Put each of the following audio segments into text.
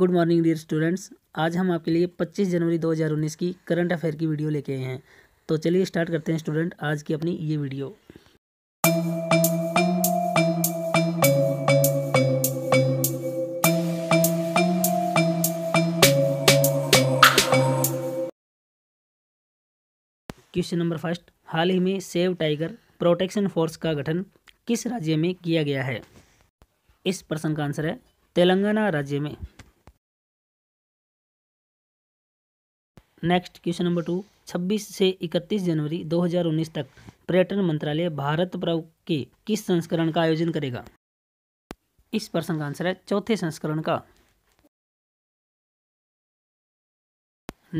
good morning dear students आज हम आपके लिए 25 जनवरी 2019 की करंट अफेयर की वीडियो लेके आए हैं तो चलिए स्टार्ट करते हैं स्टूडेंट आज की अपनी ये वीडियो क्वेश्चन नंबर फर्स्ट हाल ही में सेव टाइगर प्रोटेक्शन फोर्स का गठन किस राज्य में किया गया है इस प्रश्न का आंसर है तेलंगाना राज्य में नेक्स्ट क्वेश्चन नंबर टू 26 से 31 जनवरी 2019 तक पर्यटन मंत्रालय भारत पर्व के किस संस्करण का आयोजन करेगा इस प्रश्न का आंसर है चौथे संस्करण का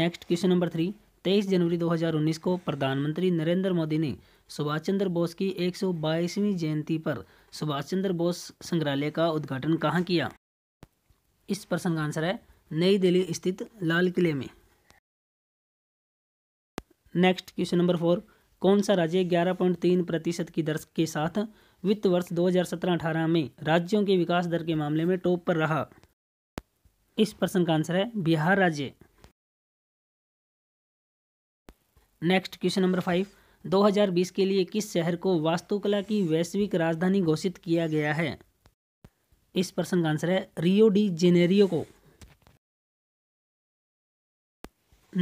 नेक्स्ट क्वेश्चन नंबर थ्री तेईस जनवरी 2019 को प्रधानमंत्री नरेंद्र मोदी ने सुभाष चंद्र बोस की 122वीं जयंती पर सुभाष चंद्र बोस संग्रहालय का उद्घाटन कहाँ किया इस प्रश्न का आंसर है नई दिल्ली स्थित लाल किले में नेक्स्ट क्वेश्चन नंबर फोर कौन सा राज्य ग्यारह पॉइंट तीन प्रतिशत की दर के साथ वित्त वर्ष दो हज़ार सत्रह अठारह में राज्यों के विकास दर के मामले में टॉप पर रहा इस प्रश्न का आंसर है बिहार राज्य नेक्स्ट क्वेश्चन नंबर फाइव 2020 के लिए किस शहर को वास्तुकला की वैश्विक राजधानी घोषित किया गया है इस प्रश्न का आंसर है रियो डी जेनेरियो को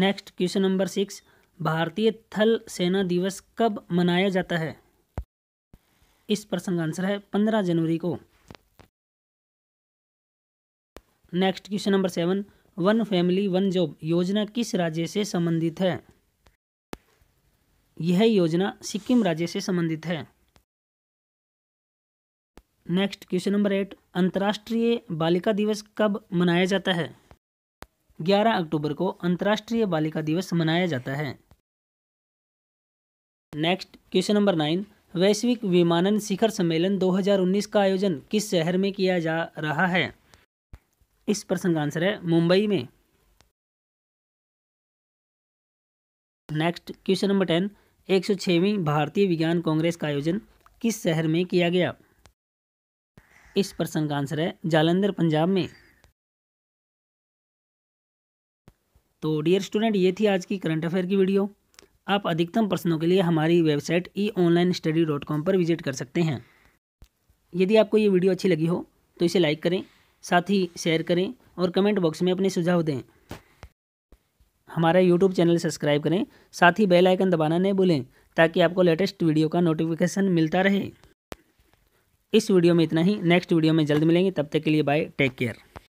नेक्स्ट क्वेश्चन नंबर सिक्स भारतीय थल सेना दिवस कब मनाया जाता है इस प्रश्न का आंसर है पंद्रह जनवरी को next question number seven one family one job योजना किस राज्य से संबंधित है यह योजना सिक्किम राज्य से संबंधित है नेक्स्ट क्वेश्चन नंबर एट अंतर्राष्ट्रीय बालिका दिवस कब मनाया जाता है 11 अक्टूबर को अंतर्राष्ट्रीय बालिका दिवस मनाया जाता है नेक्स्ट क्वेश्चन नंबर नाइन वैश्विक विमानन शिखर सम्मेलन 2019 का आयोजन किस शहर में किया जा रहा है इस प्रश्न का आंसर है मुंबई में नेक्स्ट क्वेश्चन नंबर टेन एक सौ भारतीय विज्ञान कांग्रेस का आयोजन किस शहर में किया गया इस प्रश्न का आंसर है जालंधर पंजाब में तो डियर स्टूडेंट ये थी आज की करंट अफेयर की वीडियो आप अधिकतम प्रश्नों के लिए हमारी website e online study dot com पर विजिट कर सकते हैं यदि आपको ये वीडियो अच्छी लगी हो तो इसे लाइक करें साथ ही शेयर करें और कमेंट बॉक्स में अपने सुझाव दें हमारा यूट्यूब चैनल सब्सक्राइब करें साथ ही बेल आइकन दबाना नहीं भूलें ताकि आपको लेटेस्ट वीडियो का नोटिफिकेशन मिलता रहे इस वीडियो में इतना ही नेक्स्ट वीडियो में जल्द मिलेंगे तब तक के लिए बाय टेक केयर